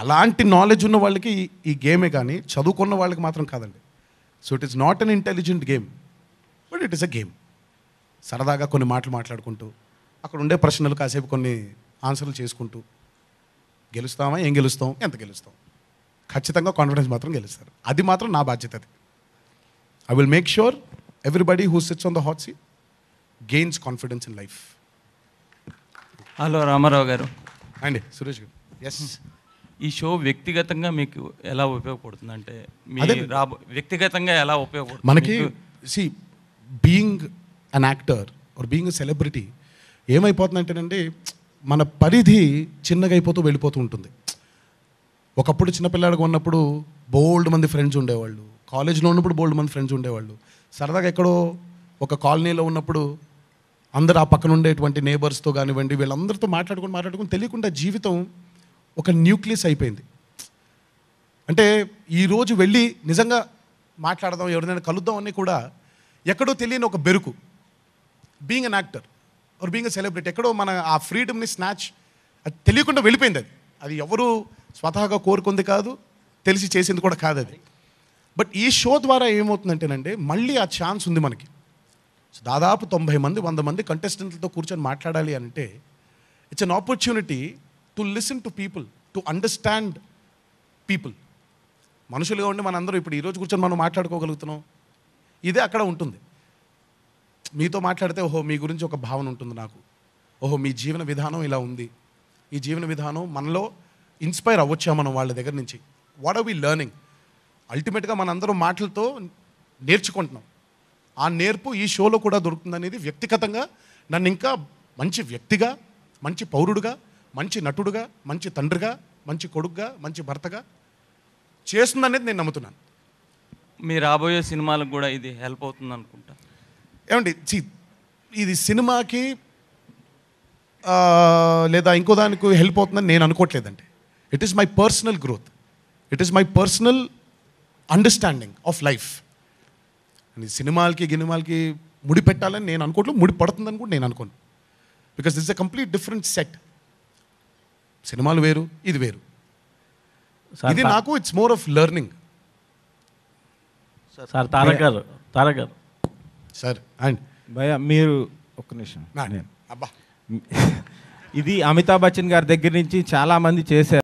అలాంటి నాలెడ్జ్ ఉన్న వాళ్ళకి ఈ గేమే కానీ చదువుకున్న వాళ్ళకి మాత్రం కాదండి so it is not an intelligent game but it is a game సరదాగా కొన్ని మాటలు మాట్లాడుకుంటూ అక్కడ ఉండే ప్రశ్నలు కాసేపు కొన్ని ఆన్సర్లు చేసుకుంటూ గెలుస్తామా ఏం గెలుస్తాం ఎంత గెలుస్తాం ఖచ్చితంగా కాన్ఫిడెన్స్ మాత్రం గెలుస్తారు అది మాత్రం నా బాధ్యత అది I will make sure everybody who sits on the hot seat gains confidence in life hello Ramarao గారు అండి సురేష్ గారు ఎస్ ఈ షో వ్యక్తిగతంగా మీకు ఎలా ఉపయోగపడుతుంది అంటే వ్యక్తిగతంగా ఎలా ఉపయోగపడుతుంది మనకి see being an actor or being celebrity ఏమైపోతుందంటేనండి మన పరిధి చిన్నగా అయిపోతూ వెళ్ళిపోతూ ఉంటుంది ఒకప్పుడు చిన్నపిల్లాడిగా ఉన్నప్పుడు బోల్డ్ మంది ఫ్రెండ్స్ ఉండేవాళ్ళు కాలేజ్లో ఉన్నప్పుడు బోల్డ్ మంది ఫ్రెండ్స్ ఉండేవాళ్ళు సరదాగా ఎక్కడో ఒక కాలనీలో ఉన్నప్పుడు అందరు ఆ పక్కన ఉండేటువంటి నేబర్స్తో కానివ్వండి వీళ్ళందరితో మాట్లాడుకుని మాట్లాడుకుని తెలియకుండా జీవితం ఒక న్యూక్లియస్ అయిపోయింది అంటే ఈరోజు వెళ్ళి నిజంగా మాట్లాడదాం ఎవరినైనా కలుద్దాం అని కూడా ఎక్కడో తెలియని ఒక బెరుకు being an actor or being a celebrity ఎక్కడో మన ఆ ఫ్రీడమ్ని స్నాచ్ అది తెలియకుండా వెళ్ళిపోయింది అది అది ఎవరు స్వతహాగా కోరుకుంది కాదు తెలిసి చేసింది కూడా కాదు అది బట్ ఈ షో ద్వారా ఏమవుతుందంటేనండి మళ్ళీ ఆ ఛాన్స్ ఉంది మనకి దాదాపు తొంభై మంది వంద మంది కంటెస్టెంట్లతో కూర్చొని మాట్లాడాలి అంటే it's an opportunity to listen to people to understand people మనుషులుగా ఉండి మనందరూ ఇప్పుడు ఈరోజు కూర్చొని మనం మాట్లాడుకోగలుగుతున్నాం ఇదే అక్కడ ఉంటుంది మీతో మాట్లాడితే ఓహో మీ గురించి ఒక భావన ఉంటుంది నాకు ఓహో మీ జీవన విధానం ఇలా ఉంది ఈ జీవన విధానం మనలో ఇన్స్పైర్ అవ్వచ్చా మనం వాళ్ళ దగ్గర నుంచి వాట్ ఆర్ వి లెర్నింగ్ అల్టిమేట్గా మనందరూ మాటలతో నేర్చుకుంటున్నాం ఆ నేర్పు ఈ షోలో కూడా దొరుకుతుంది అనేది వ్యక్తిగతంగా నన్ను ఇంకా మంచి వ్యక్తిగా మంచి పౌరుడుగా మంచి నటుడుగా మంచి తండ్రిగా మంచి కొడుకుగా మంచి భర్తగా చేస్తుందనేది నేను నమ్ముతున్నాను మీ రాబోయే సినిమాలకు కూడా ఇది హెల్ప్ అవుతుంది అనుకుంటా ఏమండి ఇది సినిమాకి లేదా ఇంకో దానికి హెల్ప్ అవుతుందని నేను అనుకోవట్లేదండి it is my personal growth it is my personal understanding of life సినిమాలకి గినిమాలకి ముడి పెట్టాలని నేను అనుకోవట్లేదు ముడి పడుతుందని కూడా నేను అనుకోను because this a complete different set సినిమాలు వేరు ఇది వేరు ఇది నాకు it's more of learning sir తారగారు గారు సార్ అండ్ భయ మీరు ఒక్క నిమిషం అబ్బా ఇది అమితాబ్ బచ్చన్ గారి దగ్గర నుంచి చాలామంది చేశారు